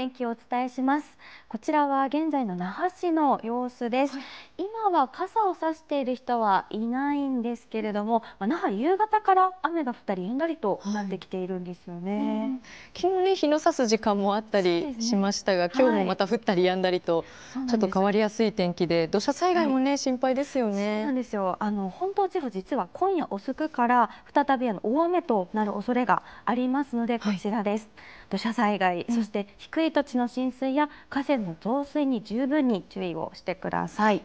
天気をお伝えします。こちらは現在の那覇市の様子です。今は傘を差している人はいないんですけれども、まあ、那覇、夕方から雨が降ったりやんだりとなってきているんですよね。昨日ね、日の差す時間もあったりしましたが、今日もまた降ったりやんだりと、ちょっと変わりやすい天気で、土砂災害もね、心配ですよね。そうなんですよ。あの本島地方、実は今夜遅くから再びあの大雨となる恐れがありますので、こちらです。土砂災害、そして低い土地の浸水や河川の増水に十分に注意をしてください。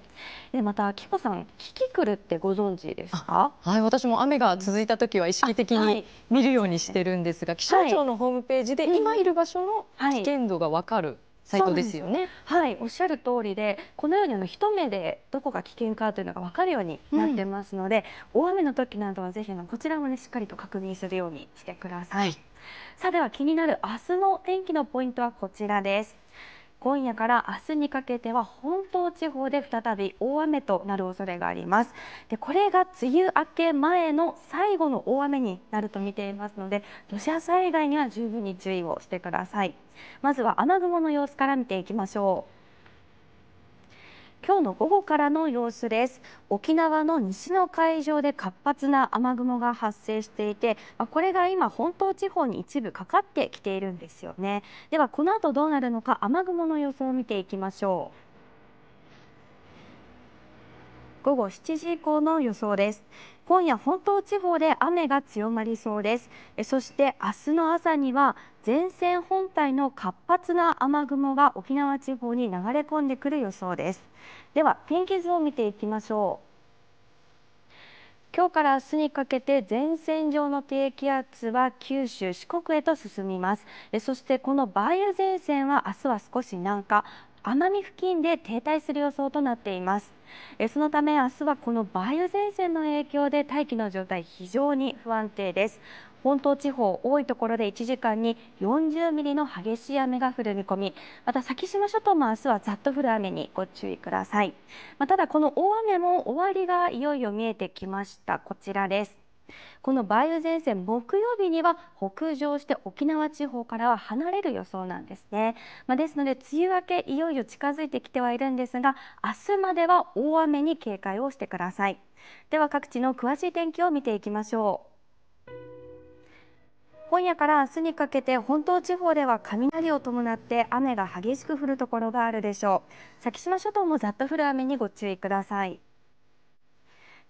また、キョさんキキクルって私も雨が続いたときは意識的に見るようにしているんですが気象庁のホームページで今いる場所の危険度が分かるおっしゃるとおりでこのように一目でどこが危険かというのが分かるようになっていますので大雨のときなどはぜひこちらもしっかりと確認するようにしてください。では、気になる明日の天気のポイントはこちらです。今夜から明日にかけては本島地方で再び大雨となる恐れがありますでこれが梅雨明け前の最後の大雨になると見ていますので土砂災害には十分に注意をしてくださいまずは雨雲の様子から見ていきましょう今日の午後からの様子です沖縄の西の海上で活発な雨雲が発生していてこれが今本島地方に一部かかってきているんですよねではこの後どうなるのか雨雲の予想を見ていきましょう午後7時以降の予想です。今夜、本島地方で雨が強まりそうです。そして明日の朝には前線本体の活発な雨雲が沖縄地方に流れ込んでくる予想です。では天気図を見ていきましょう。今日から明日にかけて前線上の低気圧は九州、四国へと進みます。そしてこの梅雨前線は明日は少し南下、奄美付近で停滞する予想となっていますえそのため明日はこの梅雨前線の影響で大気の状態非常に不安定です本島地方多いところで1時間に40ミリの激しい雨が降る見込みまた先島諸島も明日はざっと降る雨にご注意ください、まあ、ただこの大雨も終わりがいよいよ見えてきましたこちらですこの梅雨前線、木曜日には北上して沖縄地方からは離れる予想なんですね、まあ、ですので梅雨明け、いよいよ近づいてきてはいるんですが、明日までは大雨に警戒をしてください。では各地の詳しい天気を見ていきましょう。今夜から明日にかけて本島地方では雷を伴って雨が激しく降るところがあるでしょう。先島諸島もざっと降る雨にご注意ください。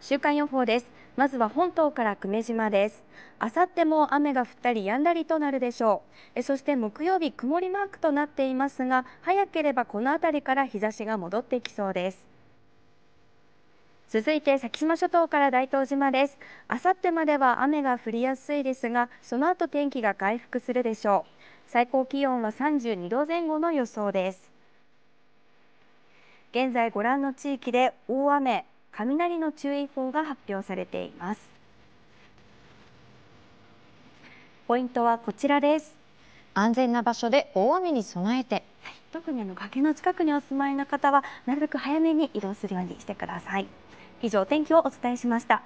週間予報です。まずは本島から久米島です。あさっても雨が降ったり止んだりとなるでしょう。えそして木曜日、曇りマークとなっていますが、早ければこの辺りから日差しが戻ってきそうです。続いて先島諸島から大東島です。あさってまでは雨が降りやすいですが、その後天気が回復するでしょう。最高気温は32度前後の予想です。現在ご覧の地域で大雨、雷の注意報が発表されています。ポイントはこちらです。安全な場所で大雨に備えて、はい、特にあの崖の近くにお住まいの方はなるべく早めに移動するようにしてください。以上、天気をお伝えしました。